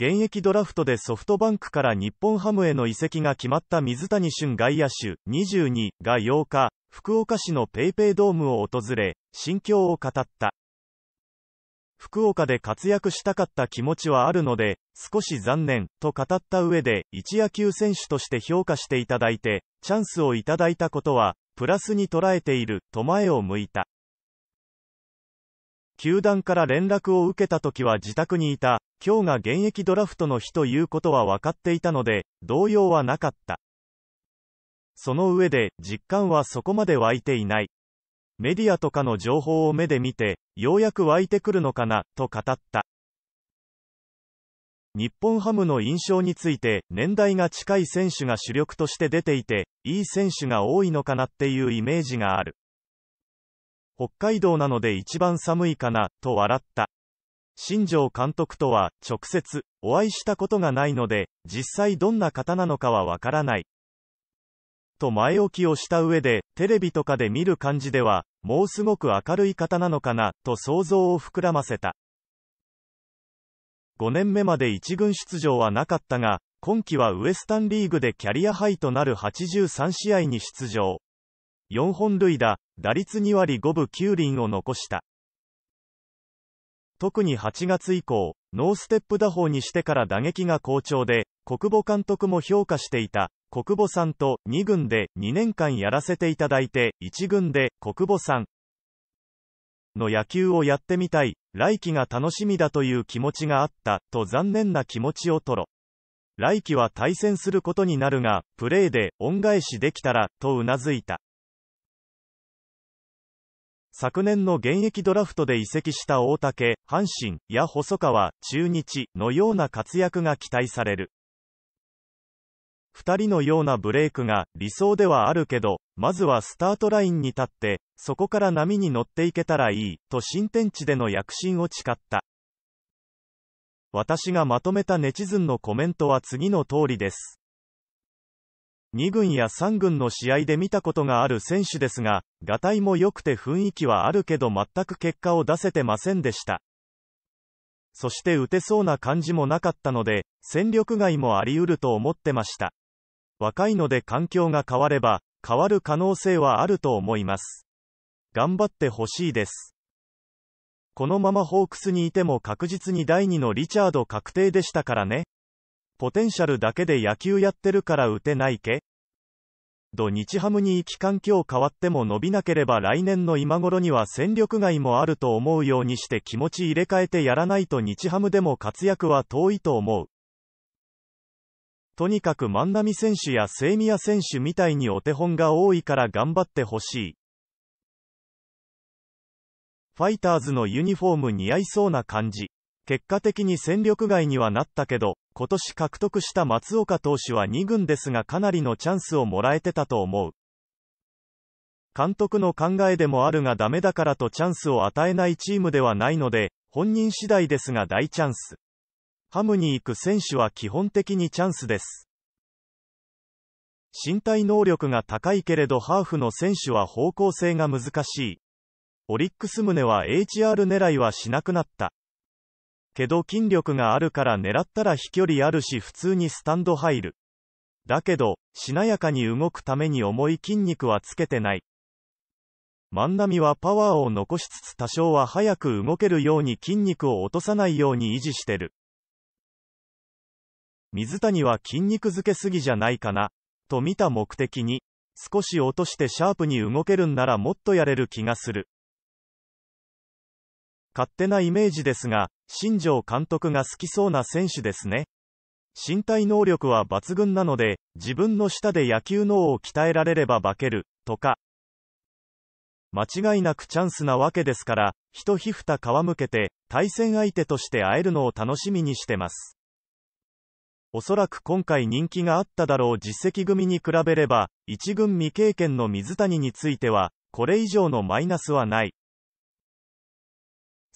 現役ドラフトでソフトバンクから日本ハムへの移籍が決まった水谷俊外野手22が8日、福岡市の paypay ドームを訪れ、心境を語った。福岡で活躍したかった気持ちはあるので、少し残念、と語った上で、一野球選手として評価していただいて、チャンスをいただいたことは、プラスに捉えている、と前を向いた。球団から連絡を受けた時は自宅にいた、今日が現役ドラフトの日ということは分かっていたので、動揺はなかった。その上で、実感はそこまで湧いていない。メディアとかの情報を目で見て、ようやく湧いてくるのかな、と語った。日本ハムの印象について、年代が近い選手が主力として出ていて、いい選手が多いのかなっていうイメージがある。北海道なので一番寒いかな、と笑った。新庄監督とは直接お会いしたことがないので、実際どんな方なのかはわからない。と前置きをした上で、テレビとかで見る感じでは、もうすごく明るい方なのかな、と想像を膨らませた。5年目まで1軍出場はなかったが、今季はウエスタンリーグでキャリアハイとなる83試合に出場。4本塁打、打率2割5分9厘を残した。特に8月以降、ノーステップ打法にしてから打撃が好調で、国母監督も評価していた、国母さんと2軍で2年間やらせていただいて、1軍で国母さんの野球をやってみたい、来季が楽しみだという気持ちがあった、と残念な気持ちをとろ。来季は対戦することになるが、プレーで恩返しできたら、とうなずいた。昨年の現役ドラフトで移籍した大竹、阪神、や細川、中日のような活躍が期待される。2人のようなブレイクが理想ではあるけど、まずはスタートラインに立って、そこから波に乗っていけたらいい、と新天地での躍進を誓った。私がまとめたネチズンのコメントは次の通りです。2軍や3軍の試合で見たことがある選手ですが、がたいも良くて雰囲気はあるけど全く結果を出せてませんでした。そして打てそうな感じもなかったので、戦力外もあり得ると思ってました。若いので環境が変われば、変わる可能性はあると思います。頑張ってほしいです。このままホークスにいても確実に第2のリチャード確定でしたからね。ポテンシャルだけで野球やってるから打てないけど日ハムに行き環境変わっても伸びなければ来年の今頃には戦力外もあると思うようにして気持ち入れ替えてやらないと日ハムでも活躍は遠いと思う。とにかく万波選手や清宮選手みたいにお手本が多いから頑張ってほしい。ファイターズのユニフォーム似合いそうな感じ。結果的に戦力外にはなったけど、今年獲得した松岡投手は2軍ですがかなりのチャンスをもらえてたと思う。監督の考えでもあるがダメだからとチャンスを与えないチームではないので、本人次第ですが大チャンス。ハムに行く選手は基本的にチャンスです。身体能力が高いけれどハーフの選手は方向性が難しい。オリックス宗は HR 狙いはしなくなった。けど筋力があるから狙ったら飛距離あるし普通にスタンド入る。だけど、しなやかに動くために重い筋肉はつけてない。万波はパワーを残しつつ多少は早く動けるように筋肉を落とさないように維持してる。水谷は筋肉付けすぎじゃないかな、と見た目的に、少し落としてシャープに動けるんならもっとやれる気がする。勝手なイメージですが、新庄監督が好きそうな選手ですね。身体能力は抜群なので、自分の下で野球脳を鍛えられれば化ける、とか。間違いなくチャンスなわけですから、一ひふた皮むけて、対戦相手として会えるのを楽しみにしてます。おそらく今回人気があっただろう実績組に比べれば、一軍未経験の水谷については、これ以上のマイナスはない。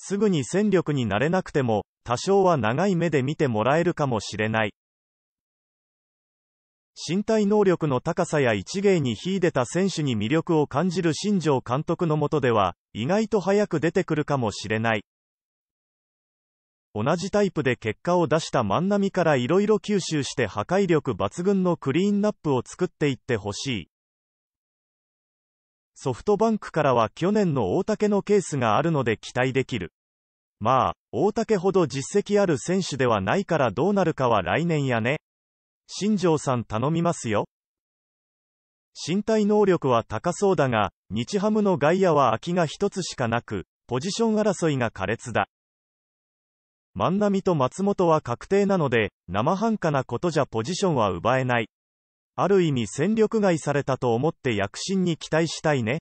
すぐに戦力になれなくても、多少は長い目で見てもらえるかもしれない。身体能力の高さや一芸に秀でた選手に魅力を感じる新庄監督のもとでは、意外と早く出てくるかもしれない。同じタイプで結果を出した万波からいろいろ吸収して破壊力抜群のクリーンナップを作っていってほしい。ソフトバンクからは去年の大竹のケースがあるので期待できる。まあ、大竹ほど実績ある選手ではないからどうなるかは来年やね。新庄さん頼みますよ。身体能力は高そうだが、日ハムの外野は空きが一つしかなく、ポジション争いが苛烈だ。万波と松本は確定なので、生半可なことじゃポジションは奪えない。ある意味戦力外されたと思って躍進に期待したいね。